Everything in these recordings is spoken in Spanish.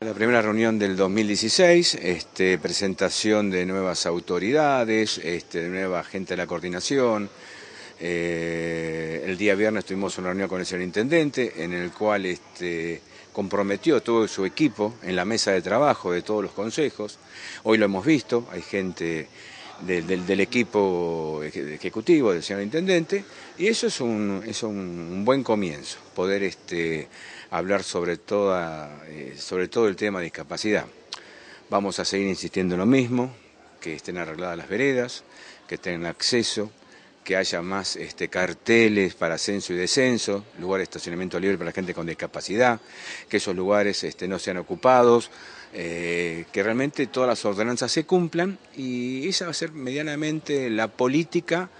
La primera reunión del 2016, este, presentación de nuevas autoridades, este, nueva gente de la coordinación. Eh, el día viernes tuvimos una reunión con el señor intendente en el cual este, comprometió todo su equipo en la mesa de trabajo de todos los consejos. Hoy lo hemos visto, hay gente del, equipo ejecutivo, del señor intendente, y eso es un, es un buen comienzo, poder este, hablar sobre, toda, eh, sobre todo el tema de discapacidad. Vamos a seguir insistiendo en lo mismo, que estén arregladas las veredas, que tengan acceso que haya más este, carteles para ascenso y descenso, lugares de estacionamiento libre para la gente con discapacidad, que esos lugares este, no sean ocupados, eh, que realmente todas las ordenanzas se cumplan y esa va a ser medianamente la política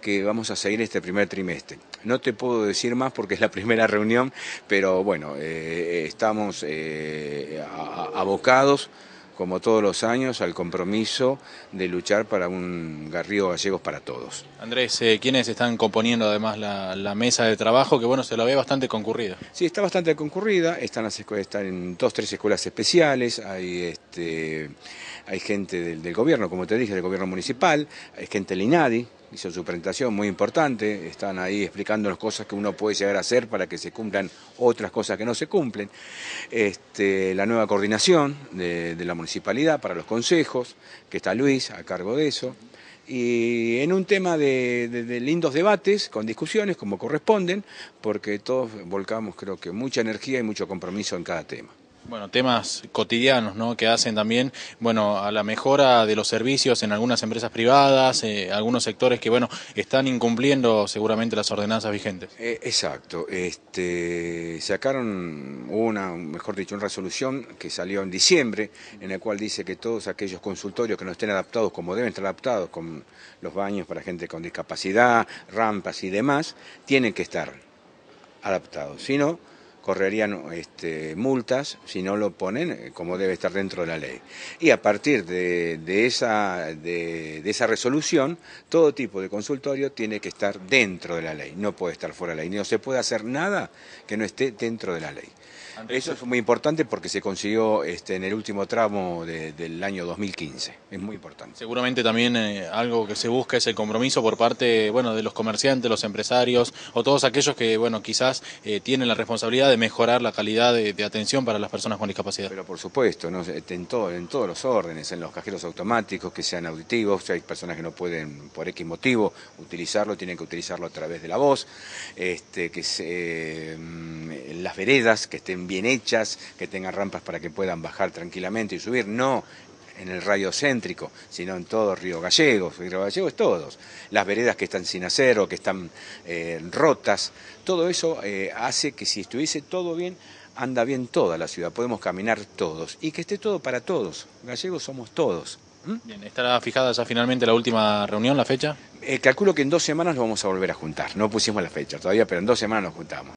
que vamos a seguir este primer trimestre. No te puedo decir más porque es la primera reunión, pero bueno, eh, estamos eh, abocados como todos los años, al compromiso de luchar para un Garrido Gallegos para todos. Andrés, eh, ¿quiénes están componiendo además la, mesa de trabajo? Que bueno, se la ve bastante concurrida. Sí, está bastante concurrida, están, las están en dos, tres escuelas especiales, hay, este, hay gente del gobierno, como te dije, del gobierno municipal, hay gente del INADI, hizo su presentación muy importante, están ahí explicando las cosas que uno puede llegar a hacer para que se cumplan otras cosas que no se cumplen, este, la nueva coordinación de, la municipalidad para los consejos, que está Luis a cargo de eso, y en un tema de, lindos debates, con discusiones como corresponden, porque todos volcamos creo que mucha energía y mucho compromiso en cada tema bueno, temas cotidianos ¿no? que hacen también bueno, a la mejora de los servicios en algunas empresas privadas, eh, algunos sectores que bueno, están incumpliendo seguramente las ordenanzas vigentes. Eh, exacto. Este, sacaron una, mejor dicho, una resolución que salió en diciembre, en la cual dice que todos aquellos consultorios que no estén adaptados como deben estar adaptados, con los baños para gente con discapacidad, rampas y demás, tienen que estar adaptados. Si no, correrían este, multas si no lo ponen eh, como debe estar dentro de la ley. Y a partir de, esa, de, esa resolución, todo tipo de consultorio tiene que estar dentro de la ley, no puede estar fuera de la ley, no se puede hacer nada que no esté dentro de la ley. Eso es muy importante porque se consiguió este, en el último tramo del año 2015. Es muy importante. Seguramente también eh, algo que se busca es el compromiso por parte bueno, de los comerciantes, los empresarios o todos aquellos que bueno, quizás eh, tienen la responsabilidad de mejorar la calidad de, atención para las personas con discapacidad. Pero por supuesto, en, todos los órdenes, en los cajeros automáticos, que sean auditivos, si hay personas que no pueden por X motivo utilizarlo, tienen que utilizarlo a través de la voz, este, que se, mm, las veredas que estén bien hechas, que tengan rampas para que puedan bajar tranquilamente y subir, no en el radio céntrico, sino en todo Río Gallegos, Río Gallegos todos, las veredas que están sin acero, que están eh, rotas, todo eso eh, hace que si estuviese todo bien, anda bien toda la ciudad, podemos caminar todos y que esté todo para todos, gallegos somos todos. Bien, ¿estará fijada ya finalmente la última reunión, la fecha? Eh, calculo que en dos semanas lo vamos a volver a juntar, no pusimos la fecha todavía, pero en dos semanas nos juntamos.